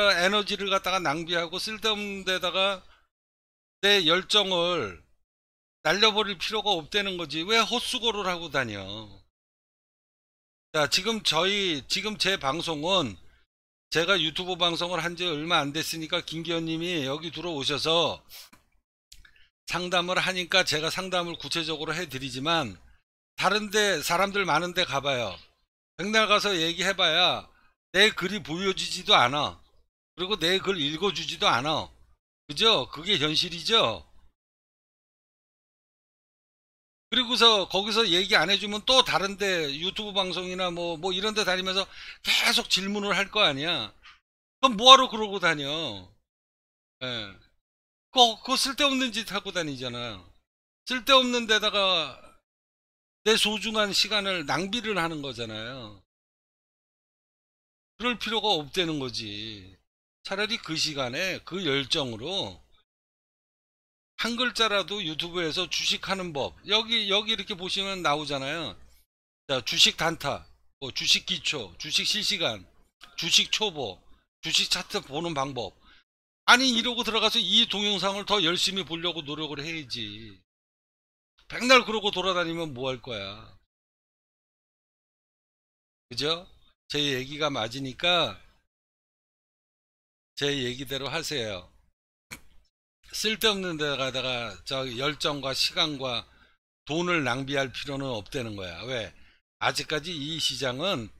에너지를 갖다가 낭비하고 쓸데없는 데다가 내 열정을 날려버릴 필요가 없다는 거지 왜 헛수고를 하고 다녀 자 지금 저희 지금 제 방송은 제가 유튜브 방송을 한 지 얼마 안 됐으니까 김기현님이 여기 들어오셔서 상담을 하니까 제가 상담을 구체적으로 해드리지만 다른데 사람들 많은데 가봐요 백날 가서 얘기해봐야 내 글이 보여지지도 않아 그리고 내 글 읽어주지도 않아. 그죠? 그게 현실이죠? 그리고서 거기서 얘기 안 해주면 또 다른데 유튜브 방송이나 뭐, 뭐 이런 데 다니면서 계속 질문을 할 거 아니야. 그럼 뭐하러 그러고 다녀. 예. 그거, 그거 쓸데없는 짓 하고 다니잖아. 쓸데없는 데다가 내 소중한 시간을 낭비를 하는 거잖아요. 그럴 필요가 없다는 거지. 차라리 그 시간에 그 열정으로 한 글자라도 유튜브에서 주식하는 법 여기 여기 이렇게 보시면 나오잖아요 자 주식 단타 뭐 주식 기초 주식 실시간 주식 초보 주식 차트 보는 방법 아니 이러고 들어가서 이 동영상을 더 열심히 보려고 노력을 해야지 백날 그러고 돌아다니면 뭐 할 거야 그죠 제 얘기가 맞으니까 제 얘기대로 하세요. 쓸데없는 데 가다가 저 열정과 시간과 돈을 낭비할 필요는 없다는 거야. 왜? 아직까지 이 시장은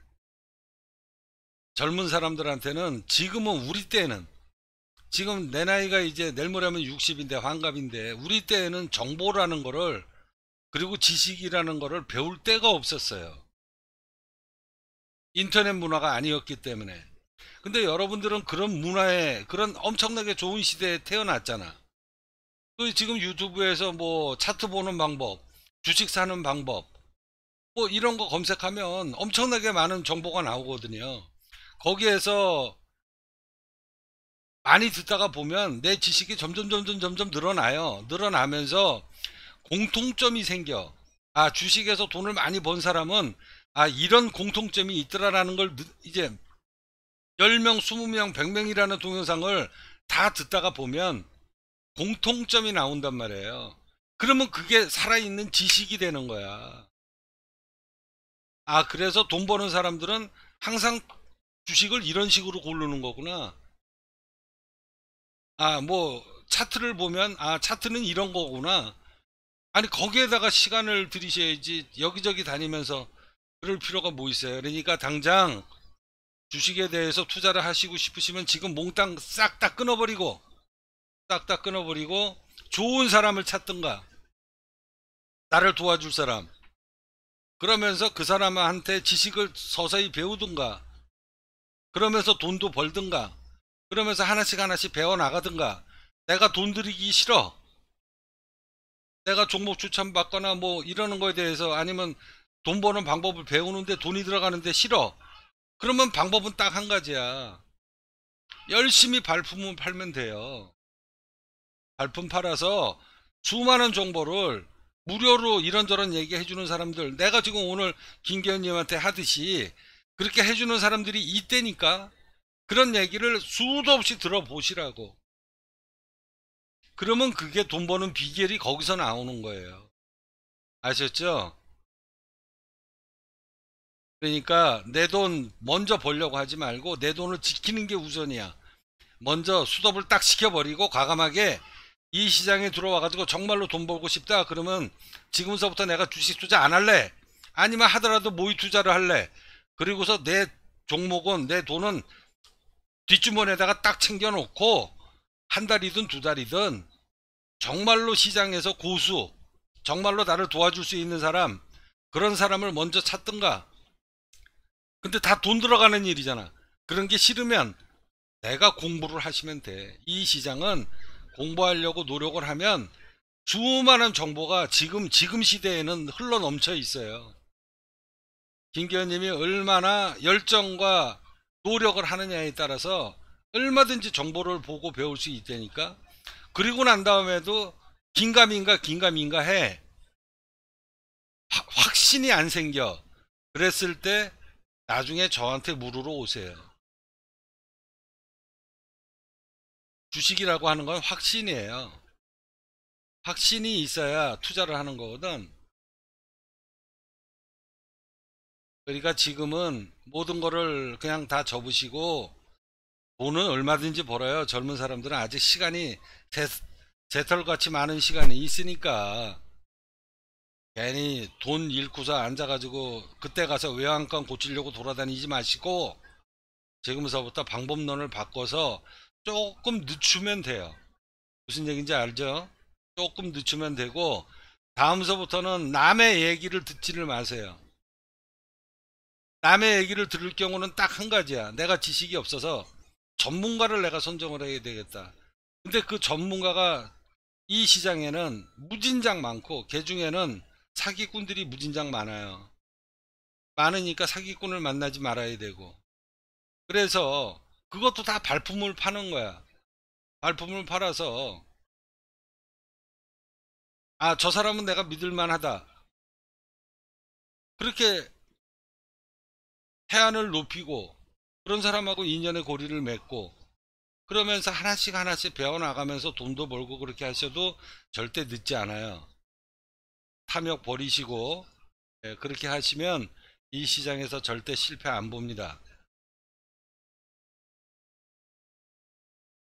젊은 사람들한테는 지금은 우리 때는 지금 내 나이가 이제 내일 모레면 60인데 환갑인데 우리 때에는 정보라는 거를 그리고 지식이라는 거를 배울 때가 없었어요. 인터넷 문화가 아니었기 때문에 근데 여러분들은 그런 문화에 그런 엄청나게 좋은 시대에 태어났잖아. 또 지금 유튜브에서 뭐 차트 보는 방법, 주식 사는 방법, 뭐 이런 거 검색하면 엄청나게 많은 정보가 나오거든요. 거기에서 많이 듣다가 보면 내 지식이 점점 점점 점점 늘어나요. 늘어나면서 공통점이 생겨. 아, 주식에서 돈을 많이 번 사람은 아, 이런 공통점이 있더라라는 걸 이제 10명, 20명, 100명이라는 동영상을 다 듣다가 보면 공통점이 나온단 말이에요. 그러면 그게 살아있는 지식이 되는 거야. 아, 그래서 돈 버는 사람들은 항상 주식을 이런 식으로 고르는 거구나. 아, 뭐, 차트를 보면, 아, 차트는 이런 거구나. 아니, 거기에다가 시간을 들이셔야지 여기저기 다니면서 그럴 필요가 뭐 있어요. 그러니까 당장 주식에 대해서 투자를 하시고 싶으시면 지금 몽땅 싹 다 끊어버리고 싹 다 끊어버리고 좋은 사람을 찾든가 나를 도와줄 사람 그러면서 그 사람한테 지식을 서서히 배우든가 그러면서 돈도 벌든가 그러면서 하나씩 하나씩 배워나가든가 내가 돈 들이기 싫어 내가 종목 추천받거나 뭐 이러는 거에 대해서 아니면 돈 버는 방법을 배우는데 돈이 들어가는데 싫어 그러면 방법은 딱 한 가지야. 열심히 발품을 팔면 돼요. 발품 팔아서 수많은 정보를 무료로 이런저런 얘기해 주는 사람들 내가 지금 오늘 김기현님한테 하듯이 그렇게 해주는 사람들이 있대니까 그런 얘기를 수도 없이 들어보시라고 그러면 그게 돈 버는 비결이 거기서 나오는 거예요 아셨죠? 그러니까 내 돈 먼저 벌려고 하지 말고 내 돈을 지키는 게 우선이야. 먼저 수 d o 을딱 시켜버리고 과감하게 이 시장에 들어와가지고 정말로 돈 벌고 싶다 그러면 지금서부터 내가 주식 투자 안 할래 아니면 하더라도 모의 투자를 할래 그리고서 내 종목은 내 돈은 뒷주머니에다가 딱 챙겨놓고 한 달이든 두 달이든 정말로 시장에서 고수 정말로 나를 도와줄 수 있는 사람 그런 사람을 먼저 찾든가 근데 다 돈 들어가는 일이잖아. 그런 게 싫으면 내가 공부를 하시면 돼. 이 시장은 공부하려고 노력을 하면 수많은 정보가 지금 지금 시대에는 흘러 넘쳐 있어요. 김기현님이 얼마나 열정과 노력을 하느냐에 따라서 얼마든지 정보를 보고 배울 수 있다니까. 그리고 난 다음에도 긴가민가 긴가민가 해. 확, 확신이 안 생겨. 그랬을 때 나중에 저한테 물으러 오세요. 주식이라고 하는 건 확신이에요. 확신이 있어야 투자를 하는 거거든. 그러니까 지금은 모든 거를 그냥 다 접으시고 돈은 얼마든지 벌어요. 젊은 사람들은 아직 시간이 제, 제털같이 많은 시간이 있으니까. 괜히 돈 잃고서 앉아가지고 그때 가서 외환권 고치려고 돌아다니지 마시고 지금서부터 방법론을 바꿔서 조금 늦추면 돼요. 무슨 얘기인지 알죠? 조금 늦추면 되고 다음서부터는 남의 얘기를 듣지를 마세요. 남의 얘기를 들을 경우는 딱 한 가지야. 내가 지식이 없어서 전문가를 내가 선정을 해야 되겠다. 근데 그 전문가가 이 시장에는 무진장 많고 개 그 중에는 사기꾼들이 무진장 많아요. 많으니까 사기꾼을 만나지 말아야 되고. 그래서 그것도 다 발품을 파는 거야. 발품을 팔아서 아, 저 사람은 내가 믿을만 하다. 그렇게 해안을 높이고 그런 사람하고 인연의 고리를 맺고 그러면서 하나씩 하나씩 배워나가면서 돈도 벌고 그렇게 하셔도 절대 늦지 않아요. 탐욕 버리시고 예, 그렇게 하시면 이 시장에서 절대 실패 안 봅니다.